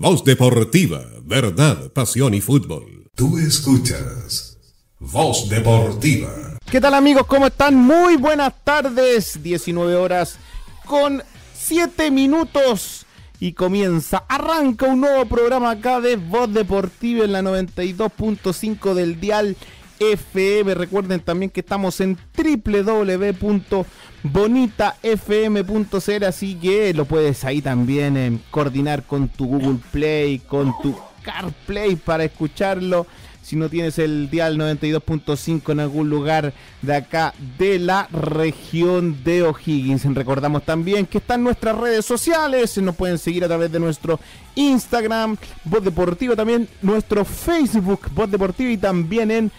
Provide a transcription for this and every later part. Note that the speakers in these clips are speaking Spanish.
Voz Deportiva, verdad, pasión y fútbol. Tú escuchas Voz Deportiva. ¿Qué tal amigos? ¿Cómo están? Muy buenas tardes. 19 horas con 7 minutos. Y comienza, arranca un nuevo programa acá de Voz Deportiva en la 92.5 del dial FM. Recuerden también que estamos en www.bonitafm.cl, así que lo puedes ahí también en eh, coordinar con tu Google Play, con tu CarPlay para escucharlo. Si no tienes el dial 92.5 en algún lugar de acá de la región de O'Higgins. Recordamos también que están nuestras redes sociales. Nos pueden seguir a través de nuestro Instagram, Voz Deportivo, también nuestro Facebook, Voz Deportivo y también en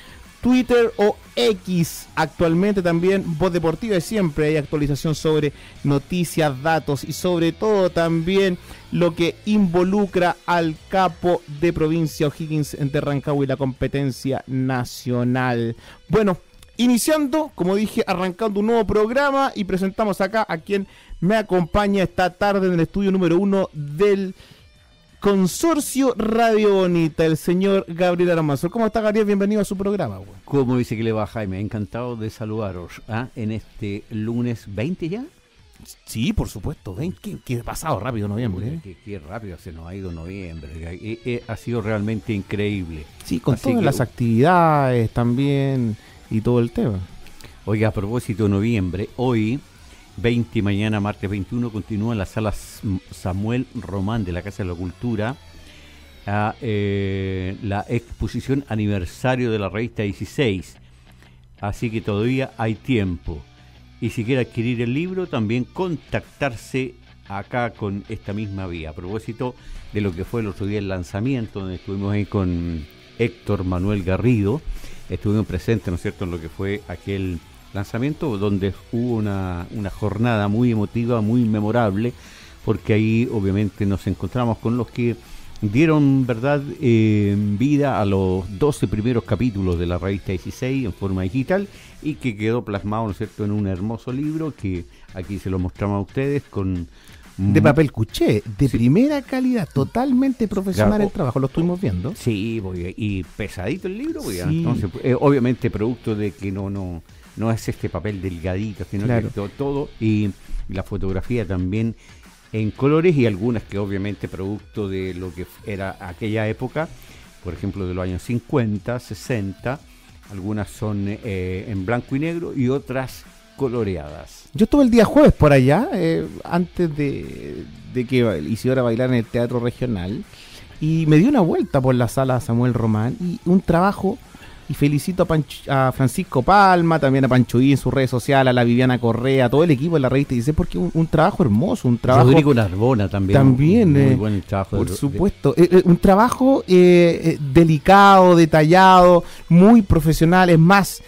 Twitter o X. Actualmente también Voz Deportiva y siempre hay actualización sobre noticias, datos y sobre todo también lo que involucra al capo de provincia O'Higgins en Rancagua y la competencia nacional. Bueno, iniciando, como dije, arrancando un nuevo programa y presentamos acá a quien me acompaña esta tarde en el estudio número uno del Consorcio Radio Bonita, el señor Gabriel Aramazo. ¿Cómo está Gabriel? Bienvenido a su programa. Güey. ¿Cómo dice que le va Jaime? Encantado de saludaros ¿ah? en este lunes 20 ya. Sí, por supuesto. Ven, qué, pasado rápido noviembre. ¿eh? Qué, rápido se nos ha ido noviembre. Eh, eh, ha sido realmente increíble. Sí, con todas las actividades también y todo el tema. Oiga, a propósito de noviembre, hoy 20 y mañana, martes 21, continúa en la sala Samuel Román de la Casa de la Cultura eh, la exposición aniversario de la revista 16. Así que todavía hay tiempo. Y si quiere adquirir el libro, también contactarse acá con esta misma vía. A propósito de lo que fue el otro día el lanzamiento, donde estuvimos ahí con Héctor Manuel Garrido, estuvimos presentes, ¿no es cierto?, en lo que fue aquel lanzamiento donde hubo una, jornada muy emotiva, muy memorable, porque ahí obviamente nos encontramos con los que dieron verdad eh, vida a los 12 primeros capítulos de la revista 16 en forma digital y que quedó plasmado ¿no es cierto? en un hermoso libro que aquí se lo mostramos a ustedes con de papel cuché, de primera calidad, totalmente profesional el trabajo, lo estuvimos viendo. Sí, y pesadito el libro, eh, obviamente producto de que no no no es este papel delgadito, sino que todo, todo y la fotografía también en colores y algunas que obviamente producto de lo que era aquella época, por ejemplo de los años 50, 60, algunas son eh, en blanco y negro y otras coloreadas. Yo estuve el día jueves por allá, eh, antes de, de que hiciera bailar en el Teatro Regional, y me di una vuelta por la sala Samuel Román y un trabajo y felicito a, Francisco Palma, también a Pancho en su red social, a la Viviana Correa, a todo el equipo de la revista. dice, porque un, trabajo hermoso, un trabajo. Rodrigo Narbona también. También, muy eh, buen trabajo. Por supuesto. Eh, eh, un trabajo delicado, detallado, muy profesional. Es más,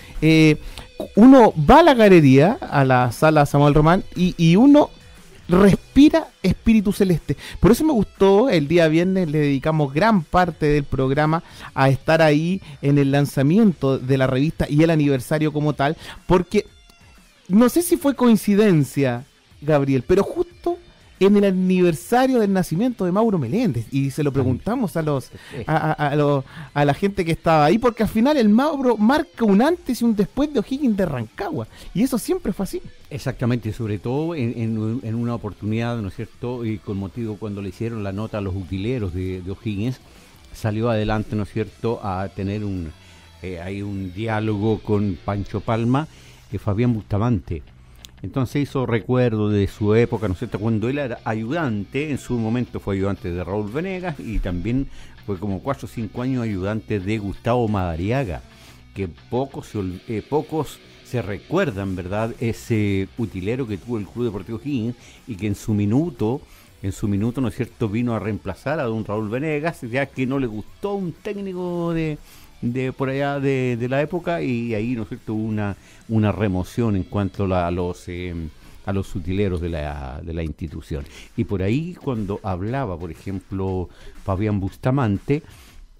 uno va a la galería, a la sala Samuel Román, y, y uno respira espíritu celeste. Por eso me gustó, el día viernes le dedicamos gran parte del programa a estar ahí en el lanzamiento de la revista y el aniversario como tal, porque no sé si fue coincidencia, Gabriel, pero justo en el aniversario del nacimiento de Mauro Meléndez. Y se lo preguntamos a los a, la gente que estaba ahí, porque al final el Mauro marca un antes y un después de O'Higgins de Rancagua. Y eso siempre fue así. Exactamente, sobre todo en, una oportunidad, ¿no es cierto? Y con motivo cuando le hicieron la nota a los utileros de, O'Higgins, salió adelante, ¿no es cierto?, a tener un, hay eh, un diálogo con Pancho Palma y eh, Fabián Bustamante. Entonces hizo recuerdo de su época, ¿no es cierto? Cuando él era ayudante, en su momento fue ayudante de Raúl Venegas y también fue como cuatro o cinco años ayudante de Gustavo Madariaga, que pocos, eh, pocos se recuerdan, ¿verdad? Ese utilero que tuvo el Club Deportivo Gin y que en su minuto en su minuto, ¿no es cierto?, vino a reemplazar a don Raúl Venegas, ya que no le gustó un técnico de, de por allá de, la época y ahí, ¿no es cierto?, hubo una, remoción en cuanto a los... Em, a los sutileros de la, de la institución. Y por ahí cuando hablaba, por ejemplo, Fabián Bustamante,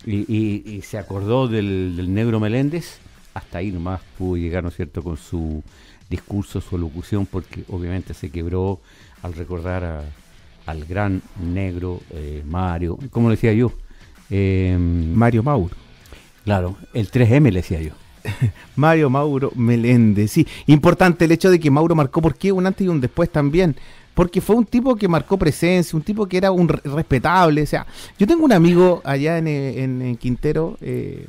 y, se acordó del, negro Meléndez, hasta ahí nomás pudo llegar, ¿no cierto?, con su discurso, su locución, porque obviamente se quebró al recordar al gran negro eh, Mario, como decía yo? Em, Mario Mauro. Claro, el 3M le decía yo. Mario Mauro Meléndez, sí. Importante el hecho de que Mauro marcó porque un antes y un después también. Porque fue un tipo que marcó presencia, un tipo que era un respetable. O sea, yo tengo un amigo allá en, eh, Quintero, eh,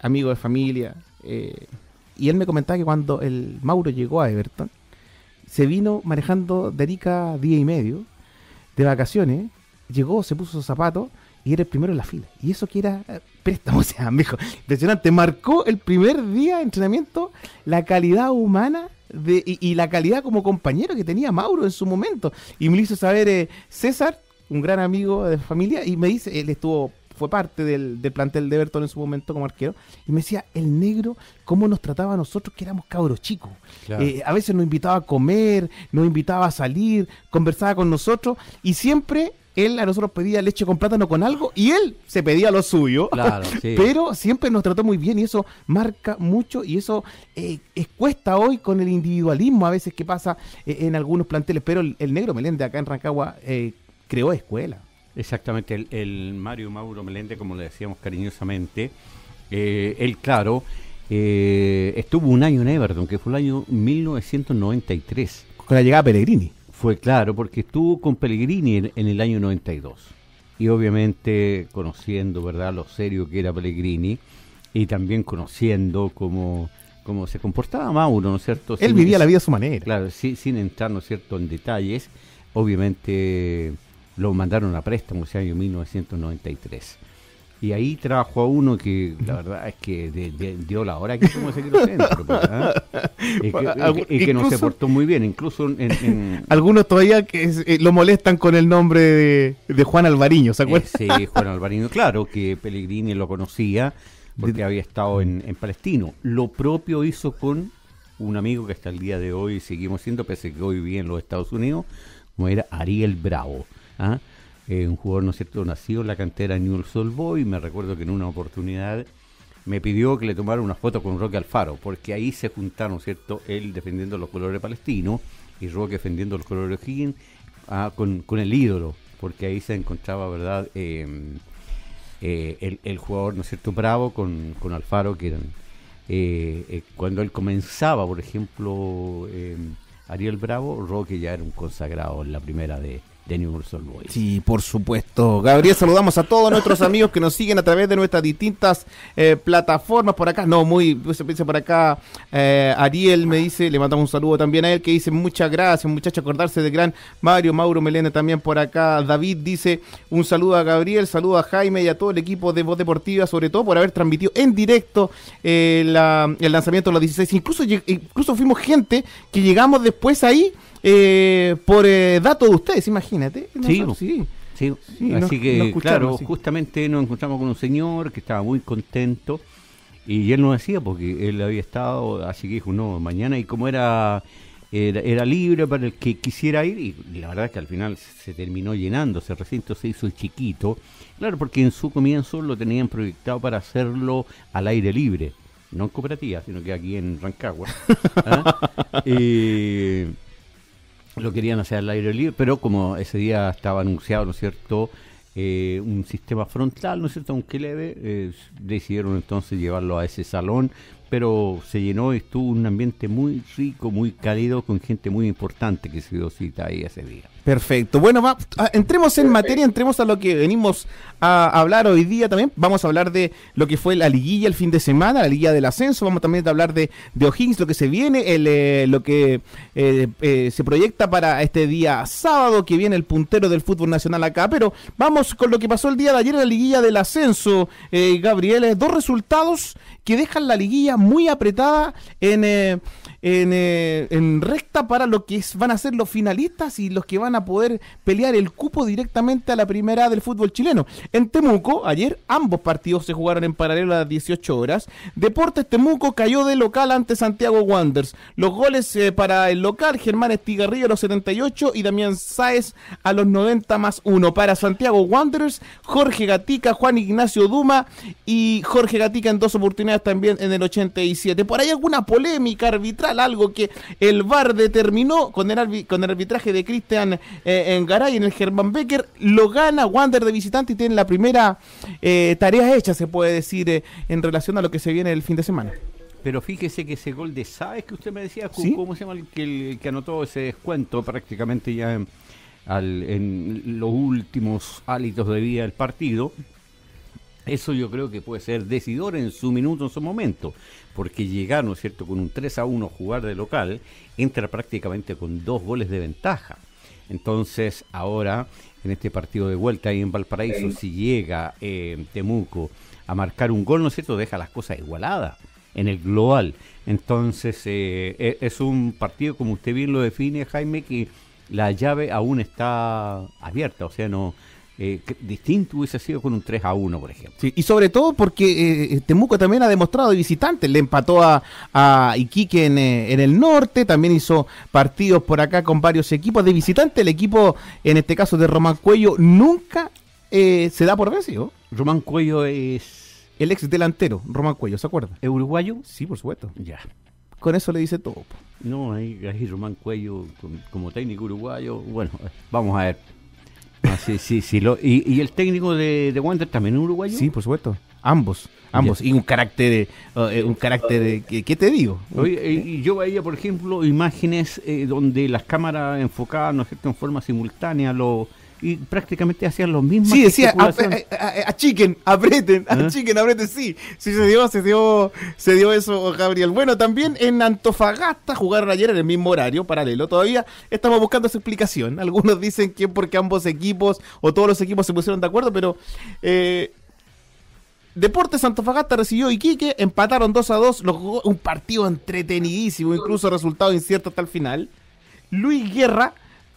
amigo de familia, eh, y él me comentaba que cuando el Mauro llegó a Everton, se vino manejando de Arica día y medio, de vacaciones, llegó, se puso sus zapatos y era el primero en la fila. Y eso que era eh, préstamo, o sea, dijo, impresionante. Marcó el primer día de entrenamiento la calidad humana y, la calidad como compañero que tenía Mauro en su momento. Y me lo hizo saber eh, César, un gran amigo de familia, y me dice, él estuvo fue parte del, plantel de Everton en su momento como arquero, y me decía, el negro, cómo nos trataba a nosotros que éramos cabros chicos. Eh, a veces nos invitaba a comer, nos invitaba a salir, conversaba con nosotros, y siempre él a nosotros pedía leche con plátano con algo y él se pedía lo suyo. Pero siempre nos trató muy bien y eso marca mucho y eso eh, es cuesta hoy con el individualismo a veces que pasa eh, en algunos planteles. Pero el, negro Melende acá en Rancagua eh, creó escuela. Exactamente, el, el, Mario Mauro Melende como le decíamos cariñosamente, él claro, estuvo un año en Everton, que fue el año 1993. Con la llegada de Pellegrini fue claro porque estuvo con Pellegrini en, el año 92. Y obviamente conociendo, ¿verdad?, lo serio que era Pellegrini y también conociendo cómo, se comportaba Mauro, ¿no es cierto? Él vivía la vida a su manera. Claro, sin, entrar, ¿no es cierto?, en detalles. Obviamente lo mandaron a préstamo el año 1993. Y ahí trabajó a uno que la verdad es que dio la hora pues, que centro. Y que, no se portó muy bien, incluso en... Algunos todavía que eh, lo molestan con el nombre de, Juan Alvariño, ¿se acuerdan? Sí, Juan Alvariño, claro, que Pellegrini lo conocía porque había estado en, Palestino. Lo propio hizo con un amigo que hasta el día de hoy seguimos siendo, pese que hoy vive en los Estados Unidos, como era Ariel Bravo. ¿ah? Eh, un jugador, ¿no es cierto?, nacido en la cantera new Newell's Old Me recuerdo que en una oportunidad me pidió que le tomara una foto con Roque Alfaro, porque ahí se juntaron, ¿cierto?, él defendiendo los colores palestinos y Roque defendiendo los colores Higgins ah, con, el ídolo, porque ahí se encontraba, ¿verdad?, em, eh, el, jugador, ¿no es cierto?, Bravo con, Alfaro, que eh, cuando él comenzaba, por ejemplo, em, Ariel Bravo, Roque ya era un consagrado en la primera de, Sí, por supuesto. Gabriel, saludamos a todos nuestros amigos que nos siguen a través de nuestras distintas eh, plataformas. Por acá, no, muy, se piensa por acá, eh, Ariel me dice, le mandamos un saludo también a él, que dice muchas gracias, muchachos, acordarse de gran Mario, Mauro Melena también por acá. David dice, un saludo a Gabriel, saludo a Jaime y a todo el equipo de Voz Deportiva, sobre todo por haber transmitido en directo eh, el lanzamiento de los 16. Incluso, incluso fuimos gente que llegamos después ahí eh, por eh, datos dato de ustedes, imagínate. Sí, sí. así que, claro, justamente nos encontramos con un señor que estaba muy contento y él nos decía, porque él había estado, así que dijo, no, mañana y como era... Era, libre para el que quisiera ir y la verdad es que al final se terminó llenando, ese recinto se hizo chiquito, claro, porque en su comienzo lo tenían proyectado para hacerlo al aire libre, no en cooperativa, sino que aquí en Rancagua. ¿ah? y lo querían hacer al aire libre, pero como ese día estaba anunciado, ¿no es cierto?, eh, un sistema frontal, ¿no es cierto?, aunque leve, eh, decidieron entonces llevarlo a ese salón, pero se llenó y estuvo un ambiente muy rico, muy cálido, con gente muy importante que se dio cita ahí ese día. Perfecto. Bueno, ah, entremos en materia, entremos a lo que venimos a hablar hoy día también. Vamos a hablar de lo que fue la liguilla el fin de semana, la liguilla del ascenso. Vamos también a hablar de, de O'Higgins, lo que se viene, el, eh, lo que eh, eh, se proyecta para este día sábado, que viene el puntero del fútbol nacional acá. Pero vamos con lo que pasó el día de ayer en la liguilla del ascenso, Gabriel. Dos resultados que dejan la liguilla muy apretada en eh, en, recta para lo que van a ser los finalistas y los que van a poder pelear el cupo directamente a la primera del fútbol chileno. En Temuco, ayer ambos partidos se jugaron en paralelo a las 18 horas. Deportes Temuco cayó de local ante Santiago Wanderers. Los goles eh, para el local, Germán Estigarrillo a los 78 y Damián Sáez a los 90 más 1. Para Santiago Wanderers, Jorge Gatica, Juan Ignacio Duma y Jorge Gatica en dos oportunidades también en el 87. Por ahí alguna polémica arbitral algo que el VAR determinó con el, con arbitraje de Cristian eh, en Garay en el Germán Becker, lo gana Wander de visitante y tiene la primera eh, tarea hecha, se puede decir, eh, en relación a lo que se viene el fin de semana. Pero fíjese que ese gol de Sáez que usted me decía, ¿cómo se llama el que, anotó ese descuento prácticamente ya en los últimos hálitos de vida del partido? Eso yo creo que puede ser decidor en su minuto, en su momento porque llegar, ¿no es cierto?, con un 3 a 1 jugar de local, entra prácticamente con dos goles de ventaja. Entonces, ahora, en este partido de vuelta ahí en Valparaíso, si llega eh, Temuco a marcar un gol, ¿no es cierto?, deja las cosas igualadas en el global. Entonces, eh, e-, es un partido, como usted bien lo define, Jaime, que la llave aún está abierta, o sea, no, eh, distinto hubiese sido con un 3 a 1, por ejemplo. y sobre todo porque eh, eh, Temuco también ha demostrado de visitante, le empató a, Iquique en, el norte, también hizo partidos por acá con varios equipos de visitante. El equipo, en este caso de Román Cuello, nunca se da por vencido. Román Cuello es. El ex delantero, Román Cuello, ¿se acuerda? ¿Es uruguayo? Sí, por supuesto. Ya. Con eso le dice todo. No, ahí, ahí Román Cuello, como técnico uruguayo, bueno, vamos a ver. Ah, sí, sí, sí. Lo, y, el técnico de, de Wander también es uruguayo? Sí, por supuesto. Ambos, ambos. Y un carácter, de, eh, un carácter, ¿qué, te digo? Eh, yo veía, por ejemplo, imágenes eh, donde las cámaras enfocaban, ¿no en forma simultánea los y prácticamente hacían lo mismo. Sí, decía, eh, eh, eh, achiquen, apreten ¿Ah? achiquen, apreten, sí. Sí, se dio, se dio, se dio eso, Gabriel. Bueno, también en Antofagasta jugaron ayer en el mismo horario, paralelo. Todavía estamos buscando su explicación. Algunos dicen que porque ambos equipos o todos los equipos se pusieron de acuerdo, pero Deportes Antofagasta recibió Iquique, empataron 2 a 2, un partido entretenidísimo, incluso resultado incierto hasta el final. Luis Guerra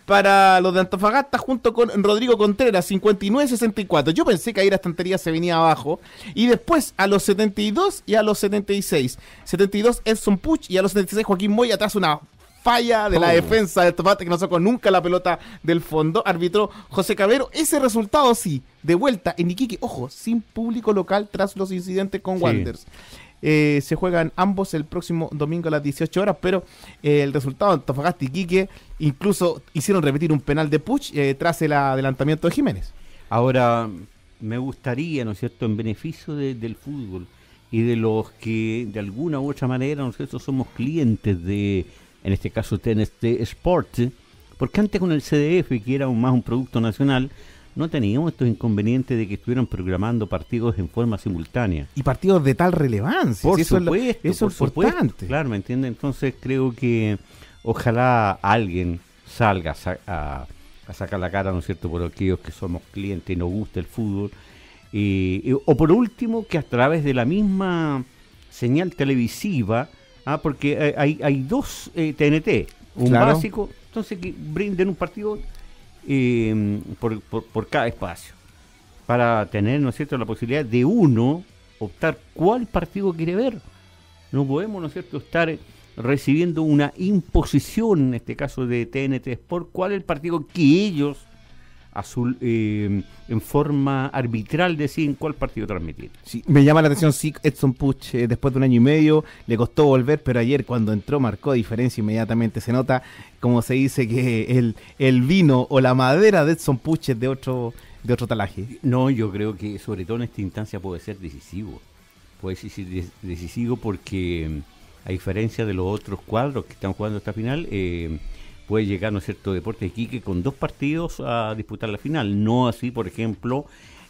para los de Antofagasta junto con Rodrigo Contreras, 59-64. Yo pensé que ahí la estantería se venía abajo. Y después a los 72 y a los 76. 72 un Puch y a los 76 Joaquín Moy atrás una falla de la oh. defensa de Antofagasta que no sacó nunca la pelota del fondo. Arbitró José Cabero. Ese resultado sí, de vuelta en Iquique. Ojo, sin público local tras los incidentes con Wanders. Eh, se juegan ambos el próximo domingo a las 18 horas, pero eh, el resultado, Antofagasta y Quique incluso hicieron repetir un penal de Puch eh, tras el adelantamiento de Jiménez. Ahora, me gustaría, ¿no es cierto?, en beneficio del fútbol y de los que de alguna u otra manera, ¿no es cierto?, somos clientes de, en este caso, de Sport, porque antes con el CDF, que era aún más un producto nacional, no teníamos estos inconvenientes de que estuvieran programando partidos en forma simultánea. Y partidos de tal relevancia. Por eso es, eso claro, ¿me entiende? Entonces creo que ojalá alguien salga a, a sacar la cara, ¿no es cierto?, por aquellos que somos clientes y nos gusta el fútbol. Eh, eh, o por último, que a través de la misma señal televisiva, ah, porque eh, hay, hay dos TNT, un básico, entonces que brinden un partido Mm, por, cada espacio, para tener, ¿no la posibilidad de uno optar cuál partido quiere ver. No podemos, ¿no estar recibiendo una imposición, en este caso de TNT Sport, cuál es el partido que ellos azul eh, en forma arbitral en cuál partido transmitir. Sí, me llama la atención si Edson Puch eh, después de un año y medio le costó volver, pero ayer cuando entró marcó diferencia inmediatamente. Se nota como se dice que el, el vino o la madera de Edson Puch es de otro, de otro talaje. No, yo creo que sobre todo en esta instancia puede ser decisivo. Puede ser decisivo porque a diferencia de los otros cuadros que están jugando esta final, eh, puede llegar, ¿no es cierto?, Deportes Quique con dos partidos a disputar la final. No así, por ejemplo,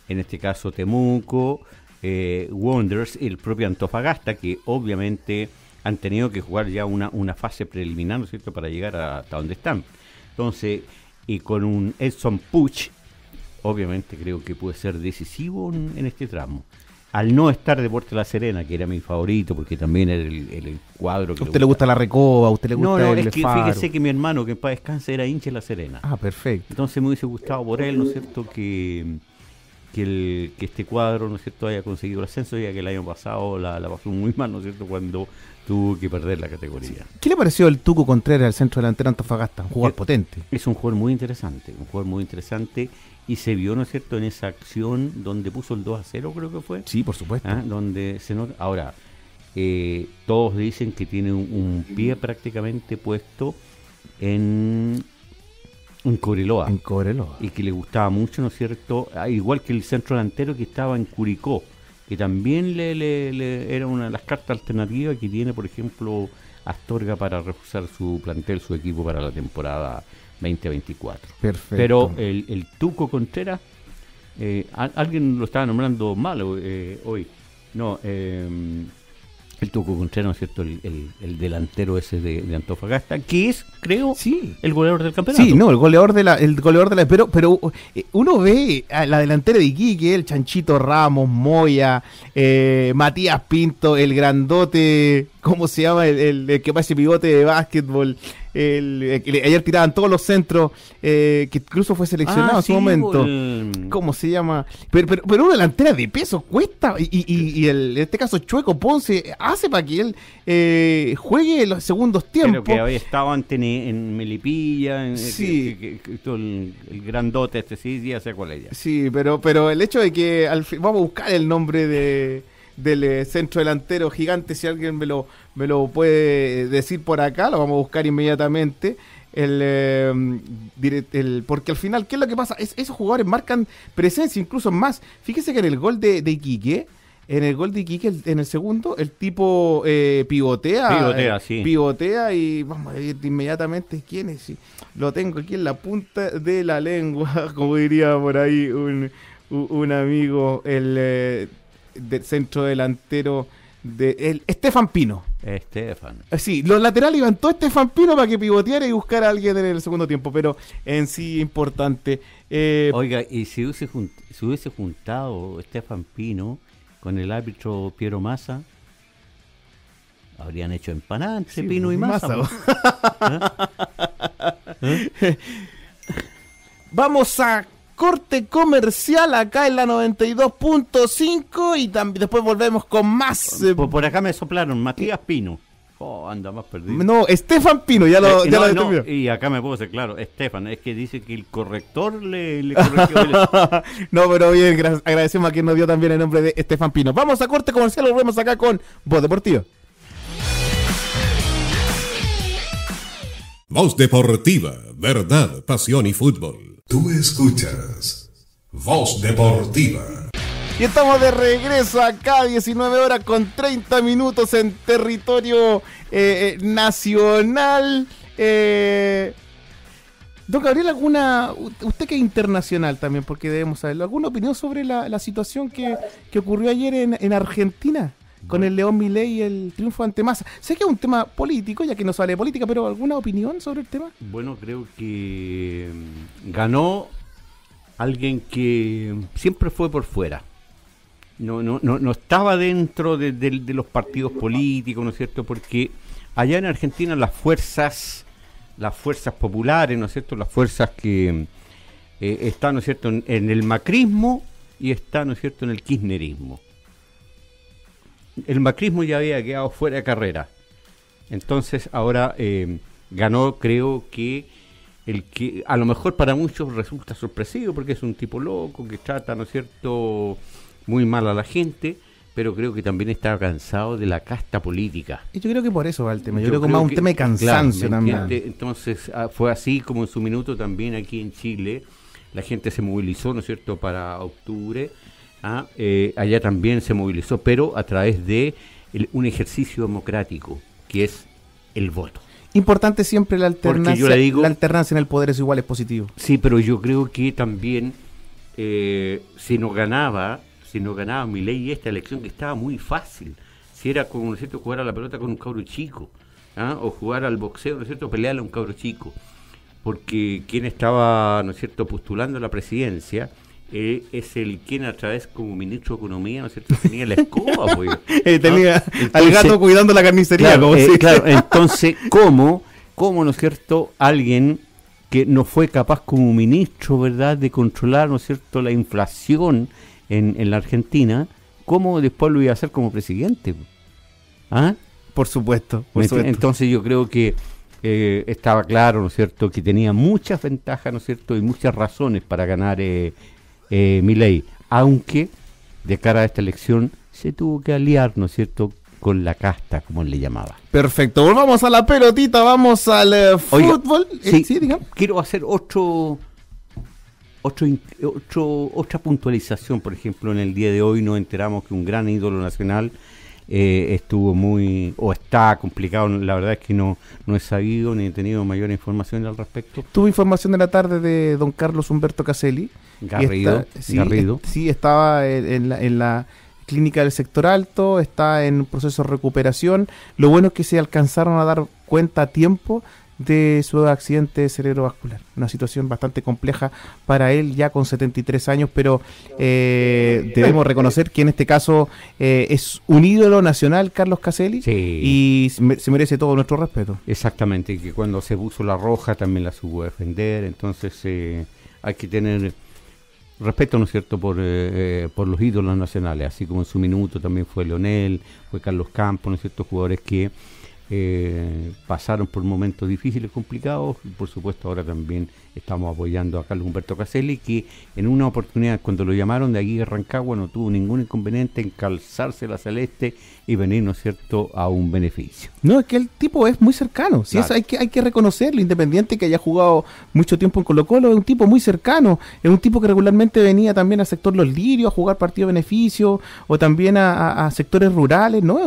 en este caso Temuco, eh, Wonders y el propio Antofagasta, que obviamente han tenido que jugar ya una, una fase preliminar, ¿no es cierto?, para llegar a, hasta donde están. Entonces, y con un Edson Puch, obviamente creo que puede ser decisivo en este tramo al no estar Deporte La Serena, que era mi favorito, porque también era el, cuadro que... usted le gusta, la recoba? usted le gusta no, no, es que fíjese que mi hermano, que para descanse, era hinche de La Serena. Ah, perfecto. Entonces me hubiese gustado por él, ¿no es cierto?, que, que, este cuadro, ¿no es cierto?, haya conseguido el ascenso, ya que el año pasado la, la pasó muy mal, ¿no es cierto?, cuando tuvo que perder la categoría. ¿Qué le pareció el Tuco Contreras, al centro delantero Antofagasta? Un jugador potente. Es un jugador muy interesante, un jugador muy interesante y se vio, ¿no es cierto?, en esa acción donde puso el 2 a 0, creo que fue. Sí, por supuesto. ¿Ah? Donde se nota... Ahora, eh, todos dicen que tiene un, pie prácticamente puesto en, en Cobreloa. En Cobreloa. Y que le gustaba mucho, ¿no es cierto?, ah, igual que el centro delantero que estaba en Curicó que también le, era una de las cartas alternativas que tiene, por ejemplo, Astorga para reforzar su plantel, su equipo para la temporada 2024. Perfecto. Pero el, el Tuco Contreras, eh, alguien lo estaba nombrando mal eh, hoy. No, eh, el Tuco Contreras, ¿no es cierto? El, delantero ese de, Antofagasta, que es, creo, sí. el goleador del campeonato. Sí, no, el goleador de la. El goleador de la pero eh, uno ve a la delantera de Iquique, el Chanchito Ramos, Moya, eh, Matías Pinto, el grandote ¿Cómo se llama? El, que va que pasa pivote de básquetbol. El, ayer tiraban todos los centros. Eh, que incluso fue seleccionado ah, en su momento. Pues, ¿Cómo se llama? Pero, pero, pero, una delantera de peso cuesta. Y, en este caso, Chueco Ponce hace para que él eh, juegue los segundos tiempos. que hoy estaba en, en Melipilla. En, eh, sí. el, grandote este, sí, ya sé cuál es Sí, pero, pero el hecho de que al vamos a buscar el nombre de del eh, centro delantero gigante, si alguien me lo, me lo puede eh, decir por acá, lo vamos a buscar inmediatamente. El, em, el, porque al final, ¿qué es lo que pasa? esos jugadores marcan presencia, incluso más. Fíjese que en el gol de, de Iquique, en el gol de Iquique, en el segundo, el tipo eh, pivotea. Pivotea, eh, y vamos a ver inmediatamente quién es. Lo tengo aquí en la punta de la lengua, como diría por ahí un amigo. El de centro delantero de el Estefan Pino. Estefan. Eh, sí, los laterales levantó todo Estefan Pino para que pivoteara y buscara a alguien en el segundo tiempo, pero en sí importante. Eh, Oiga, y si hubiese, hubiese juntado Estefan Pino con el árbitro Piero Massa, habrían hecho empanada Pino y Massa. ¿Eh? Vamos a corte comercial acá en la 92.5 y también después volvemos con más. Eh, por, acá me soplaron Matías Pino. Oh, anda más perdido. No, Estefan Pino, ya lo, eh, ya lo Y acá me puedo hacer claro, Estefan, es que dice que el corrector le, le no, pero bien, agradecemos a quien nos dio también el nombre de Estefan Pino. Vamos a corte comercial, volvemos acá con Voz Deportiva. Voz Deportiva, verdad, pasión y fútbol. Tú escuchas Voz Deportiva. Y estamos de regreso acá, 19 horas con 30 minutos en territorio eh, eh, nacional. Eh, don Gabriel, ¿alguna, usted que internacional también, porque debemos saberlo, ¿alguna opinión sobre la, la situación que, que, ocurrió ayer en, en Argentina? con mm. el León Milei y el triunfo ante Massa. Sé que es un tema político, ya que no sale política, pero ¿alguna opinión sobre el tema? Bueno, creo que mm, ganó alguien que siempre fue por fuera. No, no, estaba dentro de, los partidos políticos, ¿no es cierto? Porque allá en Argentina las fuerzas, las fuerzas populares, ¿no es cierto? Las fuerzas que eh, están, ¿no es cierto?, en, el macrismo y están, ¿no es cierto?, en el kirchnerismo el macrismo ya había quedado fuera de carrera. Entonces ahora eh, ganó, creo que el que a lo mejor para muchos resulta sorpresivo porque es un tipo loco que trata, ¿no es cierto?, muy mal a la gente, pero creo que también está cansado de la casta política. Y yo creo que por eso va el tema, yo, creo, que más un tema de cansancio también. Entonces ah, fue así como en su minuto también aquí en Chile la gente se movilizó, ¿no es cierto?, para octubre Ah, eh, allá también se movilizó, pero a través de un ejercicio democrático, que es el voto. Importante siempre la alternancia. la alternancia en el poder es igual, es positivo. Sí, pero yo creo que también eh, si no ganaba, si no ganaba mi ley esta elección, que estaba muy fácil. Si era como, ¿no es cierto?, jugar a la pelota con un cabro chico, ¿ah? o jugar al boxeo, ¿no es cierto?, pelearle a un cabro chico. Porque quien estaba, ¿no es cierto?, postulando la presidencia eh, es el quien a través como ministro de Economía, ¿no es cierto?, tenía la escoba, pues. eh, Tenía al gato cuidando la carnicería, como eh, claro, entonces, ¿cómo, no es cierto, alguien que no fue capaz como ministro, ¿verdad?, de controlar, ¿no es cierto?, la inflación en, la Argentina, ¿cómo después lo iba a hacer como presidente? ¿Ah? Por supuesto, Entonces yo creo que estaba claro, ¿no es cierto?, que tenía muchas ventajas, ¿no es cierto?, y muchas razones para ganar eh, ley, aunque de cara a esta elección se tuvo que aliar, ¿no es cierto?, con la casta, como le llamaba. Perfecto, volvamos a la pelotita, vamos al eh, fútbol. Eh, quiero hacer otro, otro, otro, otra puntualización, por ejemplo, en el día de hoy nos enteramos que un gran ídolo nacional eh, estuvo muy o está complicado, la verdad es que no, no he sabido ni he tenido mayor información al respecto. Tuve información de la tarde de don Carlos Humberto Caselli. Garrido. Eh, sí, estaba en la, clínica del sector alto, está en proceso de recuperación. Lo bueno es que se alcanzaron a dar cuenta a tiempo de su accidente cerebrovascular. Una situación bastante compleja para él, ya con 73 años, pero eh, debemos reconocer que en este caso eh, es un ídolo nacional, Carlos Caselli, y se merece todo nuestro respeto. Exactamente, y que cuando se puso la roja también la supo defender, entonces eh, hay que tener respeto, ¿no es cierto?, por, por los ídolos nacionales, así como en su minuto también fue Leonel, fue Carlos Campos, ¿no es cierto?, jugadores que eh, pasaron por momentos difíciles, complicados y por supuesto ahora también estamos apoyando a Carlos Humberto Caselli, que en una oportunidad cuando lo llamaron de aquí de Rancagua no tuvo ningún inconveniente en calzarse la celeste y venir, ¿no es cierto?, a un beneficio. No, es que el tipo es muy cercano, hay, que, hay que reconocerlo, independiente que haya jugado mucho tiempo en Colo Colo, es un tipo muy cercano, es un tipo que regularmente venía también al sector Los Lirios a jugar partido de beneficio o también a, sectores rurales, ¿no?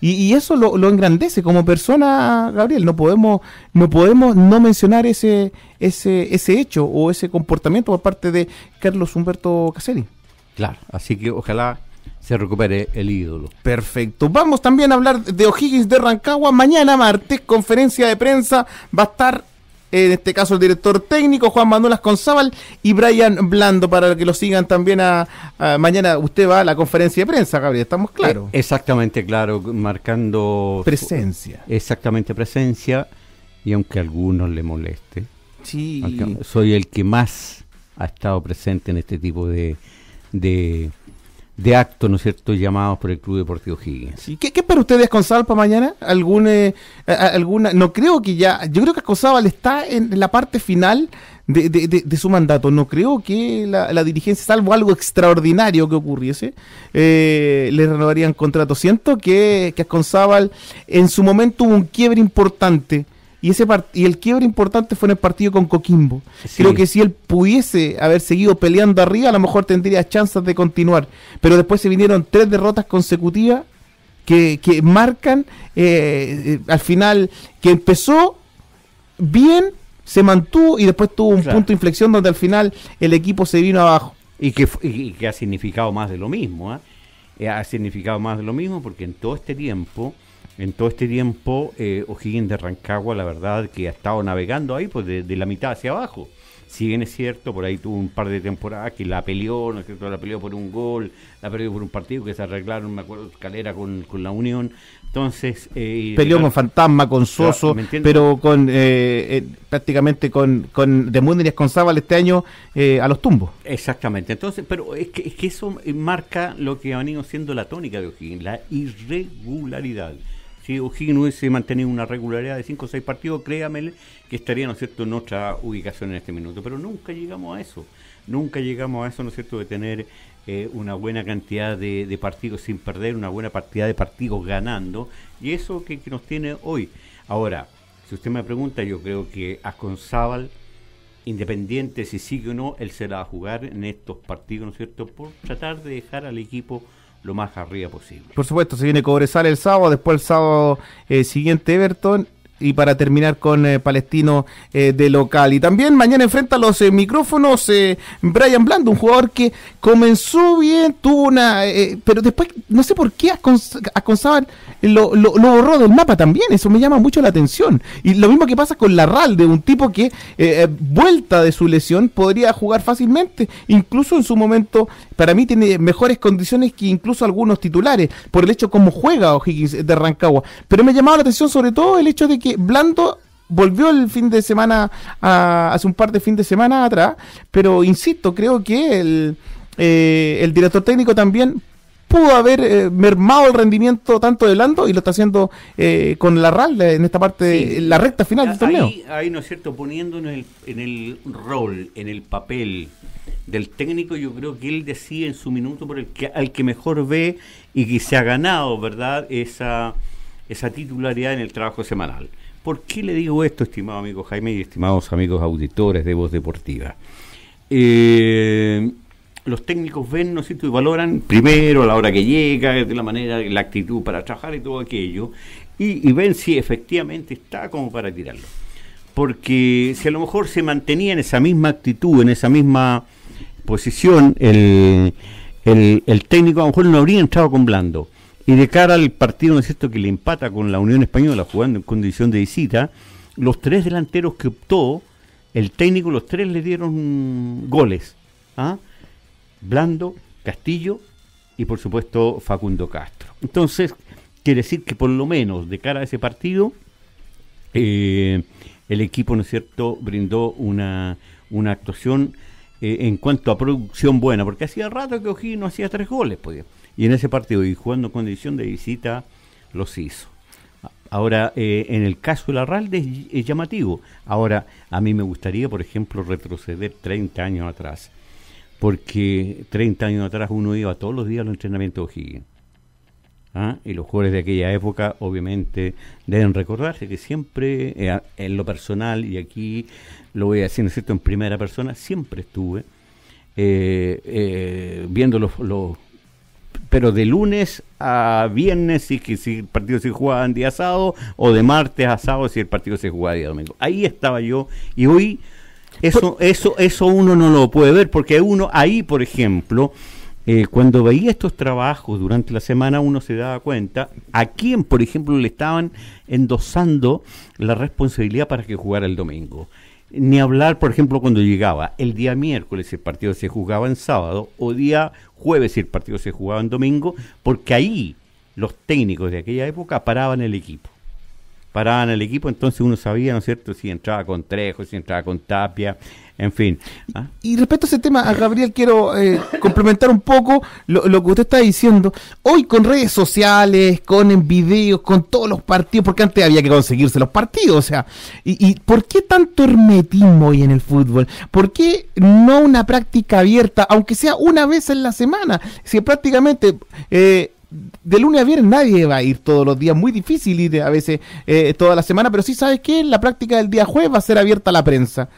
y, eso lo, lo engrandece como persona, Gabriel, no podemos, no podemos no mencionar ese ese, ese hecho o ese comportamiento por parte de Carlos Humberto Caselli. Claro, así que ojalá se recupere el ídolo. Perfecto. Vamos también a hablar de O'Higgins de Rancagua. Mañana martes, conferencia de prensa. Va a estar, en este caso, el director técnico, Juan Manuel Asconzábal y Brian Blando, para que lo sigan también a, mañana. Usted va a la conferencia de prensa, Gabriel, estamos claros. Eh, exactamente, claro, marcando... Presencia. exactamente, presencia. Y aunque a algunos le moleste, soy el que más ha estado presente en este tipo de, de, actos, ¿no es cierto?, llamados por el Club Deportivo Higgins. ¿Y qué, qué para ustedes con para mañana? alguna eh, alguna, no creo que ya, yo creo que Gonzalo está en la parte final de, su mandato. No creo que la, dirigencia, salvo algo extraordinario que ocurriese, eh, le renovarían contrato. Siento que, que en su momento hubo un quiebre importante. Y, ese y el quiebre importante fue en el partido con Coquimbo. Creo que si él pudiese haber seguido peleando arriba, a lo mejor tendría chances de continuar. Pero después se vinieron tres derrotas consecutivas que, marcan eh, eh, al final que empezó bien, se mantuvo y después tuvo un punto de inflexión donde al final el equipo se vino abajo. Y que, y que ha significado más de lo mismo. ¿ah? Eh, ha significado más de lo mismo porque en todo este tiempo en todo este tiempo eh, O'Higgins de Rancagua, la verdad que ha estado navegando ahí, pues de, la mitad hacia abajo. Si bien es cierto, por ahí tuvo un par de temporadas que la peleó, ¿no es La peleó por un gol, la peleó por un partido que se arreglaron, me acuerdo, escalera con, la Unión. Entonces. Eh, peleó con Fantasma, con Soso, pero con eh, eh, prácticamente con, con De con Esconzábal este año a los tumbos. Exactamente. Entonces, pero es que, es que eso marca lo que ha venido siendo la tónica de O'Higgins, la irregularidad si O'Higgins hubiese mantenido una regularidad de 5 o 6 partidos, créame que estaría, ¿no cierto?, en otra ubicación en este minuto. Pero nunca llegamos a eso, nunca llegamos a eso, ¿no es cierto?, de tener eh, una buena cantidad de, partidos sin perder, una buena cantidad de partidos ganando, y eso que, nos tiene hoy. Ahora, si usted me pregunta, yo creo que Gonzábal, independiente si sigue o no, él se la va a jugar en estos partidos, ¿no es cierto?, por tratar de dejar al equipo lo más arriba posible. Por supuesto, se viene Cobresal el sábado, después el sábado eh, siguiente Everton y para terminar con eh, Palestino eh, de local. Y también mañana enfrenta los eh, micrófonos Brian Bland, un jugador que comenzó bien, tuvo una. pero después, no sé por qué asconzaba lo, lo, borró del mapa también. Eso me llama mucho la atención. Y lo mismo que pasa con Larral, de un tipo que, vuelta de su lesión, podría jugar fácilmente. Incluso en su momento, para mí, tiene mejores condiciones que incluso algunos titulares, por el hecho como juega O'Higgins de Rancagua. Pero me ha llamado la atención sobre todo el hecho de que Blando volvió el fin de semana, hace un par de fin de semana atrás, pero insisto, creo que el, eh, director técnico también pudo haber eh, mermado el rendimiento tanto de Blando y lo está haciendo eh, con la RAL en esta parte, la recta final del torneo. Ahí, ¿no es cierto? Poniéndonos en el, en el rol, en el papel del técnico, yo creo que él decide en su minuto por el que, al que mejor ve y que se ha ganado, ¿verdad? Esa, esa titularidad en el trabajo semanal. ¿Por qué le digo esto, estimado amigo Jaime y estimados amigos auditores de Voz Deportiva? Eh, los técnicos ven, ¿no es cierto?, y valoran primero a la hora que llega, de la manera, la actitud para trabajar y todo aquello, y, ven si efectivamente está como para tirarlo. Porque si a lo mejor se mantenía en esa misma actitud, en esa misma posición, el, el técnico a lo mejor no habría entrado con blando. Y de cara al partido, ¿no es cierto?, que le empata con la Unión Española jugando en condición de visita, los tres delanteros que optó, el técnico, los tres le dieron goles. ¿ah? Blando, Castillo y por supuesto Facundo Castro. Entonces, quiere decir que por lo menos de cara a ese partido, eh, el equipo, ¿no es cierto?, brindó una, actuación eh, en cuanto a producción buena, porque hacía rato que Ojino no hacía tres goles, podía. Pues y en ese partido y jugando condición de visita los hizo. Ahora, eh, en el caso de la RALDE es, llamativo. Ahora, a mí me gustaría, por ejemplo, retroceder 30 años atrás, porque 30 años atrás uno iba todos los días los entrenamiento de O'Higgins. ¿ah? Y los jugadores de aquella época, obviamente, deben recordarse que siempre, eh, en lo personal, y aquí lo voy a decir, cierto?, en primera persona, siempre estuve eh, viendo los pero de lunes a viernes si, el partido se jugaba día sábado o de martes a sábado si el partido se jugaba día domingo. Ahí estaba yo y hoy eso, eso, eso uno no lo puede ver porque uno ahí, por ejemplo, eh, cuando veía estos trabajos durante la semana uno se daba cuenta a quién, por ejemplo, le estaban endosando la responsabilidad para que jugara el domingo. Ni hablar, por ejemplo, cuando llegaba el día miércoles el partido se jugaba en sábado o día jueves el partido se jugaba en domingo, porque ahí los técnicos de aquella época paraban el equipo paraban el equipo, entonces uno sabía, ¿no es cierto?, si entraba con Trejo, si entraba con Tapia, en fin. Y ¿ah? respecto a ese tema, Gabriel quiero eh, complementar un poco lo, que usted está diciendo. Hoy con redes sociales, con en videos, con todos los partidos, porque antes había que conseguirse los partidos, o sea, y, y ¿por qué tanto hermetismo hoy en el fútbol? ¿Por qué no una práctica abierta, aunque sea una vez en la semana? Si prácticamente... Eh, de lunes a viernes nadie va a ir todos los días, muy difícil ir a veces eh, toda la semana, pero sí sabes que en la práctica del día jueves va a ser abierta a la prensa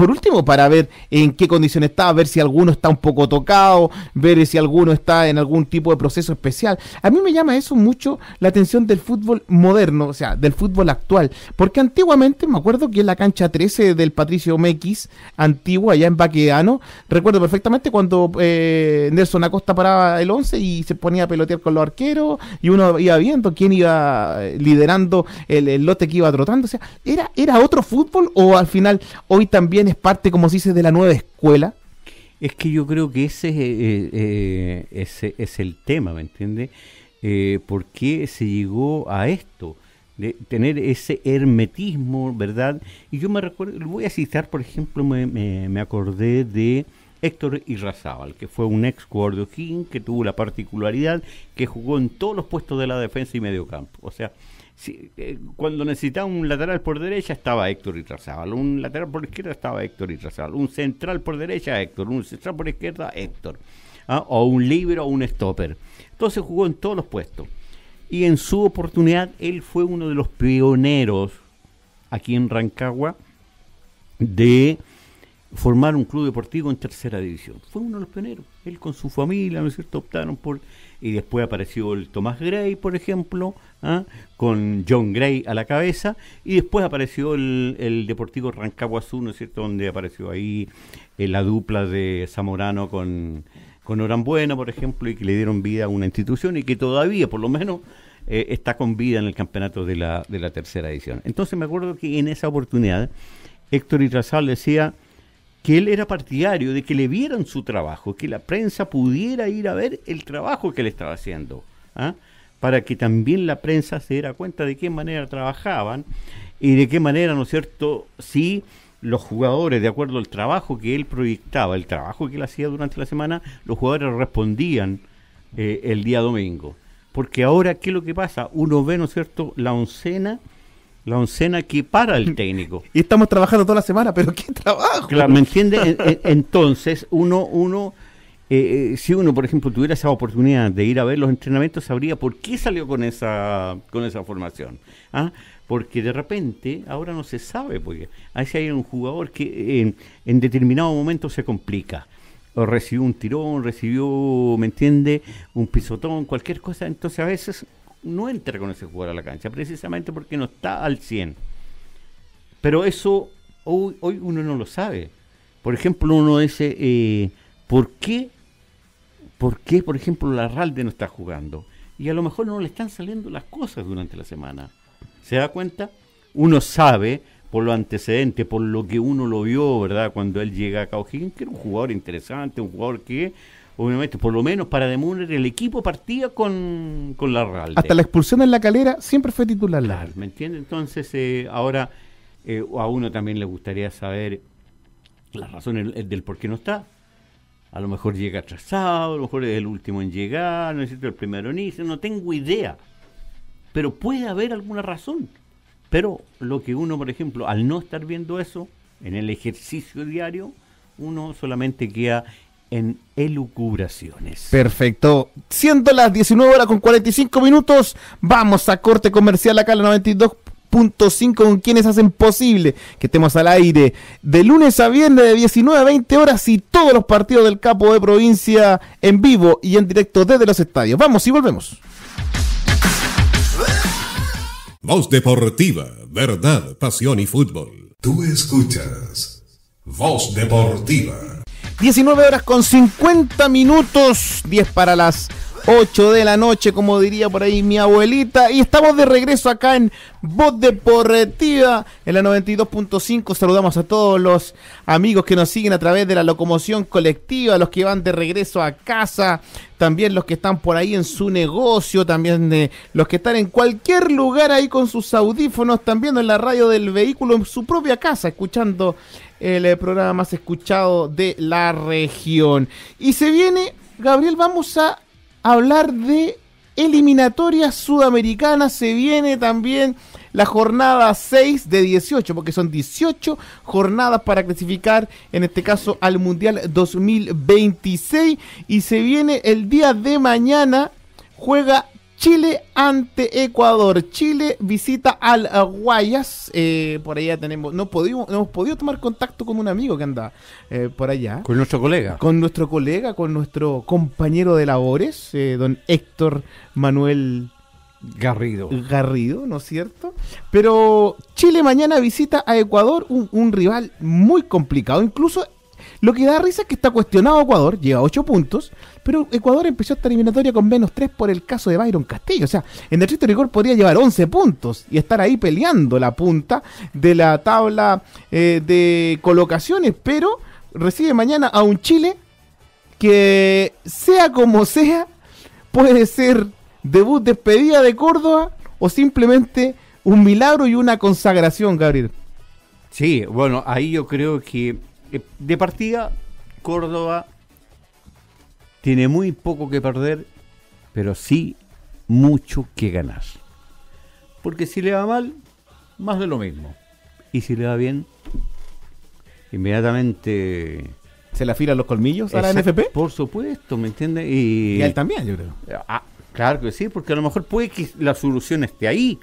por último, para ver en qué condición está, ver si alguno está un poco tocado, ver si alguno está en algún tipo de proceso especial. A mí me llama eso mucho la atención del fútbol moderno, o sea, del fútbol actual, porque antiguamente me acuerdo que en la cancha 13 del Patricio Mequis, antiguo, allá en Baqueano, recuerdo perfectamente cuando eh, Nelson Acosta paraba el 11 y se ponía a pelotear con los arqueros y uno iba viendo quién iba eh, liderando el, el lote que iba trotando, o sea, era, era otro fútbol o al final hoy también parte, como se dice, de la nueva escuela? Es que yo creo que ese, eh, eh, ese es el tema, ¿me entiende? Porque eh, ¿Por qué se llegó a esto? De tener ese hermetismo, ¿verdad? Y yo me recuerdo, voy a citar, por ejemplo, me, acordé de Héctor Irrazábal, que fue un ex guardia king, que tuvo la particularidad que jugó en todos los puestos de la defensa y medio campo. O sea, eh, cuando necesitaba un lateral por derecha estaba Héctor y trazaba, un lateral por izquierda estaba Héctor y trazaba, un central por derecha Héctor, un central por izquierda Héctor, ¿ah? o un libro o un stopper. Entonces jugó en todos los puestos. Y en su oportunidad él fue uno de los pioneros aquí en Rancagua de formar un club deportivo en tercera división. Fue uno de los pioneros. Él con su familia, ¿no es cierto?, optaron por... Y después apareció el Tomás Gray, por ejemplo, ¿ah? con John Gray a la cabeza. Y después apareció el, el Deportivo Rancagua Azul, ¿no es cierto?, donde apareció ahí eh, la dupla de Zamorano con, con Orambuena, por ejemplo, y que le dieron vida a una institución y que todavía, por lo menos, eh, está con vida en el campeonato de la, de la tercera división Entonces me acuerdo que en esa oportunidad Héctor Itrazal decía que él era partidario de que le vieran su trabajo, que la prensa pudiera ir a ver el trabajo que él estaba haciendo, ¿ah? para que también la prensa se diera cuenta de qué manera trabajaban y de qué manera, ¿no es cierto?, si los jugadores, de acuerdo al trabajo que él proyectaba, el trabajo que él hacía durante la semana, los jugadores respondían eh, el día domingo. Porque ahora, ¿qué es lo que pasa? Uno ve, ¿no es cierto?, la oncena la oncena que para el técnico. y estamos trabajando toda la semana, pero ¿qué trabajo? Claro, ¿me entiende? Entonces, uno, uno eh, eh, si uno, por ejemplo, tuviera esa oportunidad de ir a ver los entrenamientos, sabría por qué salió con esa, con esa formación. ¿ah? Porque de repente ahora no se sabe, porque a veces hay un jugador que en determinado momento se complica. O recibió un tirón, recibió, ¿me entiende? Un pisotón, cualquier cosa. Entonces a veces no entra con ese jugador a la cancha, precisamente porque no está al 100. Pero eso hoy, uno no lo sabe. Por ejemplo, uno dice, eh, ¿por qué? ¿Por qué, por ejemplo, la Ralde no está jugando? Y a lo mejor no le están saliendo las cosas durante la semana. ¿Se da cuenta? Uno sabe por lo antecedente, por lo que uno lo vio, ¿verdad? Cuando él llega a Higgins, que era un jugador interesante, un jugador que obviamente, por lo menos para Demuner, el equipo partía con, con la Real. Hasta la expulsión en la calera siempre fue titular. Claro, ¿me entiendes? Entonces, eh, ahora eh, a uno también le gustaría saber las razones eh, del por qué no está. A lo mejor llega atrasado, a lo mejor es el último en llegar, no es el primero en irse, no tengo idea. Pero puede haber alguna razón. Pero lo que uno, por ejemplo, al no estar viendo eso en el ejercicio diario, uno solamente queda en elucubraciones. Perfecto. Siendo las 19 horas con 45 minutos, vamos a corte comercial acá a la 92.5 con quienes hacen posible que estemos al aire de lunes a viernes de 19 a 20 horas y todos los partidos del capo de provincia en vivo y en directo desde los estadios. Vamos y volvemos. Voz deportiva, verdad, pasión y fútbol. Tú escuchas Voz deportiva. 19 horas con 50 minutos, 10 para las 8 de la noche, como diría por ahí mi abuelita. Y estamos de regreso acá en Voz Deportiva, en la 92.5. Saludamos a todos los amigos que nos siguen a través de la locomoción colectiva, los que van de regreso a casa, también los que están por ahí en su negocio, también eh, los que están en cualquier lugar ahí con sus audífonos, también en la radio del vehículo, en su propia casa, escuchando el eh, programa más escuchado de la región. Y se viene, Gabriel, vamos a hablar de eliminatorias sudamericanas. Se viene también la jornada 6 de 18, porque son 18 jornadas para clasificar, en este caso, al Mundial 2026. Y se viene el día de mañana, juega Chile ante Ecuador. Chile visita al Guayas. Eh, por allá tenemos. No, hemos podido tomar contacto con un amigo que anda eh, por allá. Con nuestro colega. Con nuestro colega, con nuestro compañero de labores, eh, don Héctor Manuel Garrido. Garrido, ¿no es cierto? Pero Chile mañana visita a Ecuador, un, rival muy complicado. Incluso lo que da risa es que está cuestionado Ecuador, lleva ocho puntos, pero Ecuador empezó esta eliminatoria con menos 3 por el caso de Byron Castillo. O sea, en el rigor podría llevar 11 puntos y estar ahí peleando la punta de la tabla eh, de colocaciones, pero recibe mañana a un Chile que, sea como sea, puede ser debut, despedida de Córdoba o simplemente un milagro y una consagración, Gabriel. Sí, bueno, ahí yo creo que eh, de partida Córdoba tiene muy poco que perder, pero sí mucho que ganar. Porque si le va mal, más de lo mismo. Y si le va bien, inmediatamente... ¿Se le afilan los colmillos a la NFP? Por supuesto, ¿me entiendes? Y, él también, yo creo. Ah, claro que sí, porque a lo mejor puede que la solución esté ahí.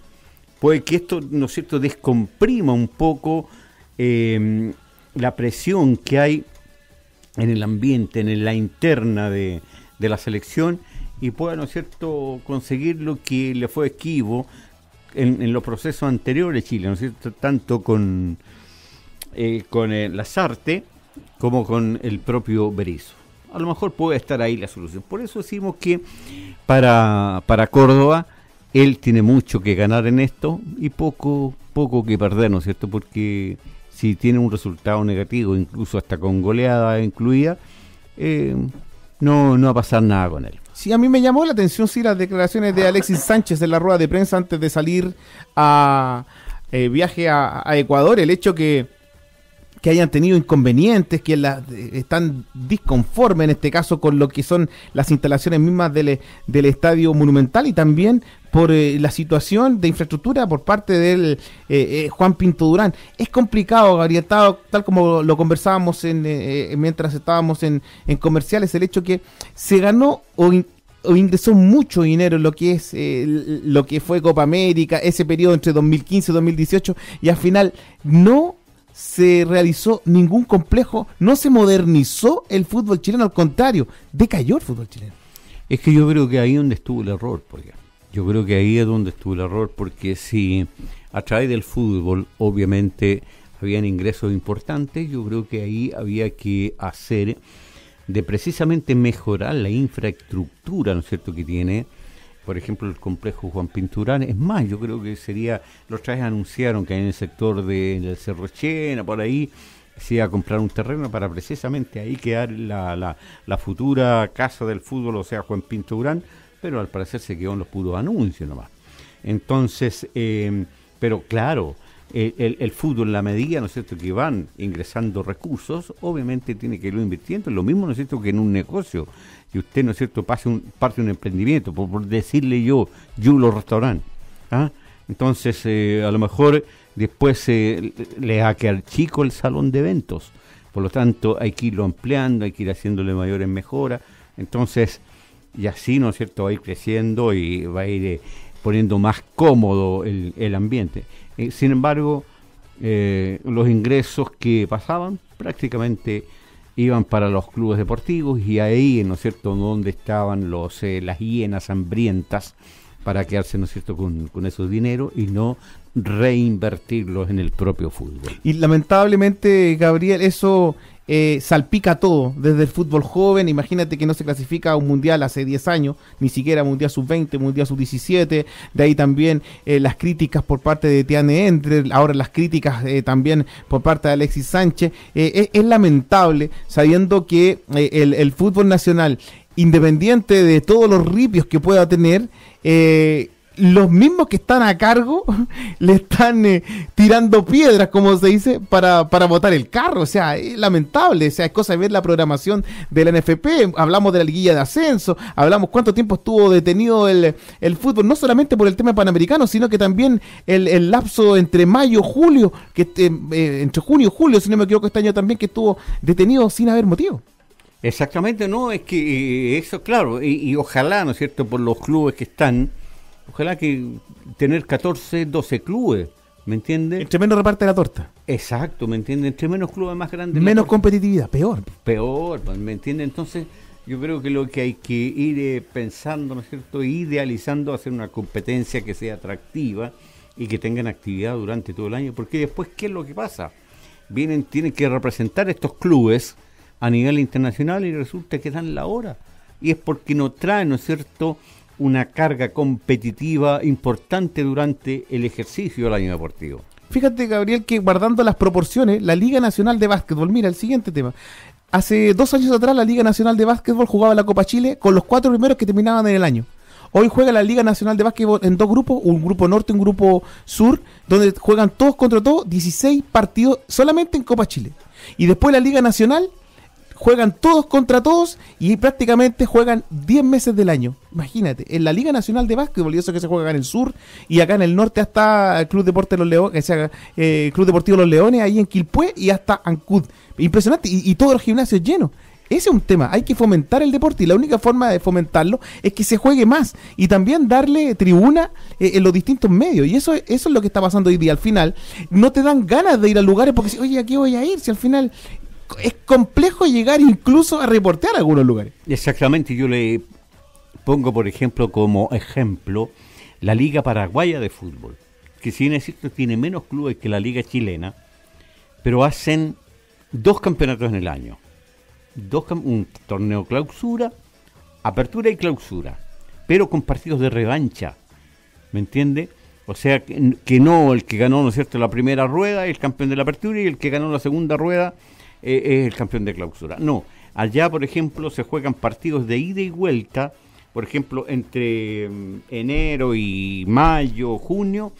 Puede que esto, ¿no es cierto?, descomprima un poco eh, la presión que hay en el ambiente, en la interna de, la selección y pueda, ¿no es cierto?, conseguir lo que le fue esquivo en, los procesos anteriores de Chile, ¿no es cierto?, tanto con, eh, con eh, como con el propio Berizo. A lo mejor puede estar ahí la solución. Por eso decimos que para, para Córdoba él tiene mucho que ganar en esto y poco, poco que perder, ¿no es cierto?, porque si tiene un resultado negativo, incluso hasta con goleada incluida, eh, no, no va a pasar nada con él. Sí, a mí me llamó la atención sí las declaraciones de Alexis Sánchez en la rueda de prensa antes de salir a eh, viaje a Ecuador, el hecho que que hayan tenido inconvenientes, que están disconformes en este caso con lo que son las instalaciones mismas del, estadio monumental y también por eh, la situación de infraestructura por parte del eh, eh, Juan Pinto Durán. Es complicado, Gabriel, tal, como lo conversábamos en, mientras estábamos en, comerciales, el hecho que se ganó o, ingresó mucho dinero en lo que es lo que fue Copa América, ese periodo entre 2015 y 2018, y al final no se realizó ningún complejo, no se modernizó el fútbol chileno, al contrario, decayó el fútbol chileno. Es que yo creo que ahí es donde estuvo el error, porque Yo creo que ahí es donde estuvo el error, porque si a través del fútbol, obviamente, habían ingresos importantes, yo creo que ahí había que hacer de precisamente mejorar la infraestructura, ¿no cierto?, que tiene por ejemplo, el complejo Juan Pinturán. Es más, yo creo que sería, los trajes anunciaron que en el sector del de, Cerro Chena, por ahí, se iba a comprar un terreno para precisamente ahí quedar la, la, futura casa del fútbol, o sea, Juan Pinturán, pero al parecer se quedó en los puros anuncios nomás. Entonces, eh, pero claro, el, fútbol, en la medida, ¿no es cierto?, que van ingresando recursos, obviamente tiene que irlo invirtiendo. Lo mismo, ¿no es cierto?, que en un negocio. Y usted, ¿no es cierto?, pase un, parte un emprendimiento, por, decirle yo, yo Restaurant. ¿ah? Entonces, eh, a lo mejor después eh, le ha que al chico el salón de eventos. Por lo tanto, hay que irlo ampliando, hay que ir haciéndole mayores mejoras. Entonces, y así, ¿no es cierto?, va a ir creciendo y va a ir eh, poniendo más cómodo el, el ambiente. Eh, sin embargo, eh, los ingresos que pasaban prácticamente iban para los clubes deportivos y ahí, ¿no es cierto?, donde estaban los, eh, las hienas hambrientas para quedarse, ¿no es con, esos dineros y no reinvertirlos en el propio fútbol. Y lamentablemente, Gabriel, eso eh, salpica todo, desde el fútbol joven, imagínate que no se clasifica a un mundial hace 10 años, ni siquiera mundial sub-20, mundial sub-17, de ahí también eh, las críticas por parte de Tiane Entre, ahora las críticas eh, también por parte de Alexis Sánchez, es, lamentable sabiendo que el fútbol nacional independiente de todos los ripios que pueda tener, eh, los mismos que están a cargo le están eh, tirando piedras, como se dice, para, para botar el carro. O sea, es lamentable. O sea, es cosa de ver la programación del NFP. Hablamos de la liguilla de ascenso, hablamos cuánto tiempo estuvo detenido el, fútbol, no solamente por el tema panamericano, sino que también el, lapso entre mayo, julio, que eh, entre junio y julio, si no me equivoco, este año también, que estuvo detenido sin haber motivo. Exactamente, no, es que eh, eso, claro, y, ojalá, ¿no es cierto?, por los clubes que están, ojalá que tener 14, 12 clubes, ¿me entiendes? Entre menos reparte la torta. Exacto, ¿me entiende? Entre menos clubes más grandes. Menos competitividad, peor. Peor, pues, ¿me entiende? Entonces, yo creo que lo que hay que ir eh, pensando, ¿no es cierto?, idealizando hacer una competencia que sea atractiva y que tengan actividad durante todo el año, porque después, ¿qué es lo que pasa? Vienen, tienen que representar estos clubes a nivel internacional y resulta que dan la hora. Y es porque no traen ¿no es cierto?, una carga competitiva importante durante el ejercicio del año deportivo. Fíjate, Gabriel, que guardando las proporciones, la Liga Nacional de Básquetbol, mira el siguiente tema. Hace dos años atrás, la Liga Nacional de Básquetbol jugaba la Copa Chile con los cuatro primeros que terminaban en el año. Hoy juega la Liga Nacional de Básquetbol en dos grupos, un grupo norte y un grupo sur, donde juegan todos contra todos 16 partidos solamente en Copa Chile. Y después la Liga Nacional juegan todos contra todos y prácticamente juegan 10 meses del año. Imagínate, en la Liga Nacional de Básquetbol, y eso que se juega acá en el sur, y acá en el norte hasta el Club los Leones, eh, Club Deportivo los Leones, ahí en Quilpué y hasta Ancud. Impresionante, y, todos los gimnasios llenos. Ese es un tema, hay que fomentar el deporte y la única forma de fomentarlo es que se juegue más y también darle tribuna eh, en los distintos medios. Y eso, eso es lo que está pasando hoy día. Al final, no te dan ganas de ir a lugares porque, oye, ¿a qué voy a ir? Si al final es complejo llegar incluso a reportear algunos lugares. Exactamente, yo le pongo, por ejemplo, como ejemplo la Liga Paraguaya de Fútbol, que si bien es cierto tiene menos clubes que la Liga Chilena, pero hacen dos campeonatos en el año. Dos un torneo clausura, apertura y clausura, pero con partidos de revancha, ¿me entiende? O sea, que, no el que ganó, ¿no cierto?, la primera rueda, el campeón de la apertura y el que ganó la segunda rueda eh, es el campeón de clausura. No, allá, por ejemplo, se juegan partidos de ida y vuelta, por ejemplo, entre mm, enero y mayo, junio,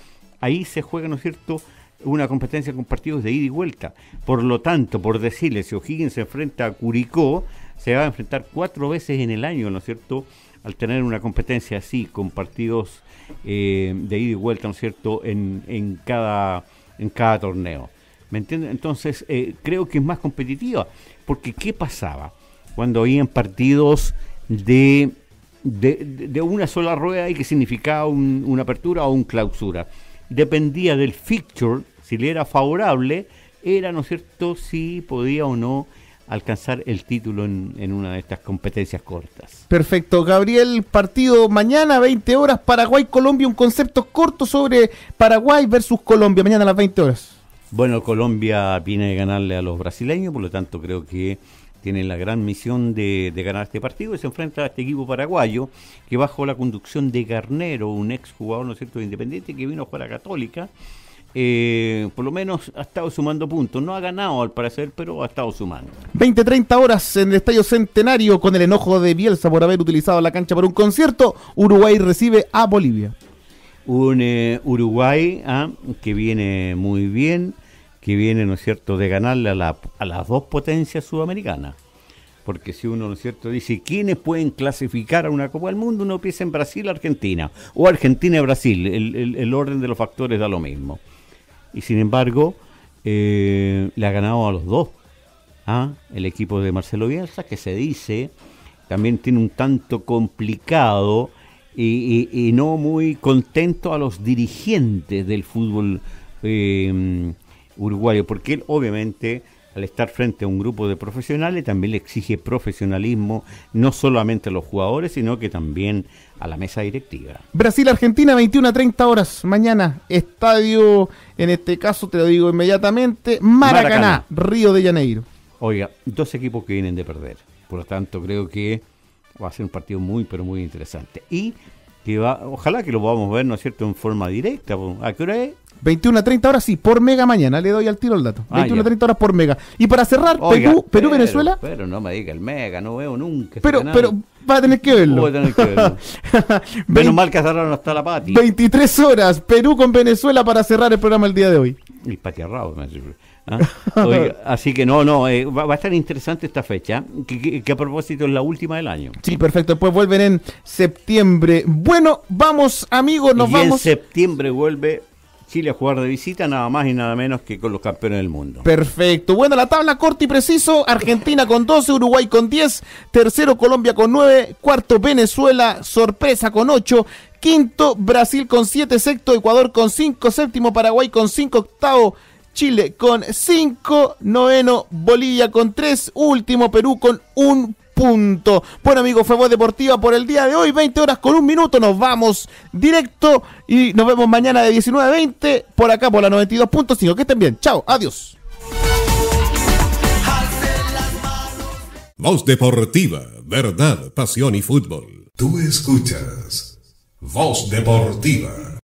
ahí se juega, ¿no es cierto?, una competencia con partidos de ida y vuelta. Por lo tanto, por decirle, si O'Higgins se enfrenta a Curicó, se va a enfrentar cuatro veces en el año, ¿no es cierto?, al tener una competencia así, con partidos eh, de ida y vuelta, ¿no es cierto?, en, en, cada, en cada torneo. ¿Me Entonces, eh, creo que es más competitiva. Porque, ¿qué pasaba? Cuando habían partidos de, de, una sola rueda y que significaba una apertura o una clausura. Dependía del fixture, si le era favorable, era, ¿no es cierto?, si podía o no alcanzar el título en, en, una de estas competencias cortas. Perfecto. Gabriel, partido mañana, 20 horas, Paraguay-Colombia, un concepto corto sobre Paraguay versus Colombia, mañana a las 20 horas. Bueno, Colombia viene a ganarle a los brasileños, por lo tanto creo que tienen la gran misión de, ganar este partido y se enfrenta a este equipo paraguayo que bajo la conducción de Garnero, un ex jugador, ¿no cierto?, Independiente que vino a jugar a Católica, eh, por lo menos ha estado sumando puntos. No ha ganado al parecer, pero ha estado sumando. 20-30 horas en el Estadio Centenario con el enojo de Bielsa por haber utilizado la cancha para un concierto. Uruguay recibe a Bolivia un eh, Uruguay ¿ah? que viene muy bien, que viene, ¿no es cierto?, de ganarle a, las dos potencias sudamericanas. Porque si uno, ¿no es cierto?, dice quiénes pueden clasificar a una Copa del Mundo, uno piensa en Brasil, Argentina, o Argentina, y Brasil, el, orden de los factores da lo mismo. Y sin embargo, eh, le ha ganado a los dos. ¿ah? El equipo de Marcelo Bielsa, que se dice, también tiene un tanto complicado y, no muy contento a los dirigentes del fútbol eh, uruguayo, porque él obviamente al estar frente a un grupo de profesionales también le exige profesionalismo no solamente a los jugadores, sino que también a la mesa directiva. Brasil-Argentina, 21 a 30 horas mañana, estadio, en este caso te lo digo inmediatamente, Maracaná, Río de Janeiro. Oiga, dos equipos que vienen de perder, por lo tanto creo que va a ser un partido muy, pero muy interesante. Y ojalá que lo podamos ver, ¿no es cierto?, en forma directa. ¿A qué hora es? 21 a 30 horas, sí, por mega mañana. Le doy al tiro el dato. 21 ah, horas por mega. Y para cerrar, Perú, Venezuela. Pero no me diga el mega, no veo nunca. Pero, pero va a tener que verlo. Voy a tener que verlo. Menos mal que cerraron hasta la pati. 23 horas, Perú con Venezuela para cerrar el programa el día de hoy. Y patiarrado, me Ah, así que no, no, eh, va, a estar interesante esta fecha, que, a propósito es la última del año. Sí, perfecto, después vuelven en septiembre. Bueno, vamos amigos, nos vamos. En septiembre vuelve Chile a jugar de visita, nada más y nada menos que con los campeones del mundo. Perfecto. Bueno, la tabla corta y preciso. Argentina con 12, Uruguay con 10, tercero Colombia con 9, cuarto Venezuela, sorpresa con 8, quinto Brasil con siete, sexto Ecuador con cinco séptimo Paraguay con 5, octavo Chile con 5, noveno Bolivia con 3, último Perú con un punto. Bueno amigos, fue Voz Deportiva por el día de hoy, 20 horas con un minuto, nos vamos directo y nos vemos mañana de 19 a 20 por acá por la 92.5. Que estén bien, chao, adiós. Voz Deportiva, verdad, pasión y fútbol. Tú escuchas Voz Deportiva.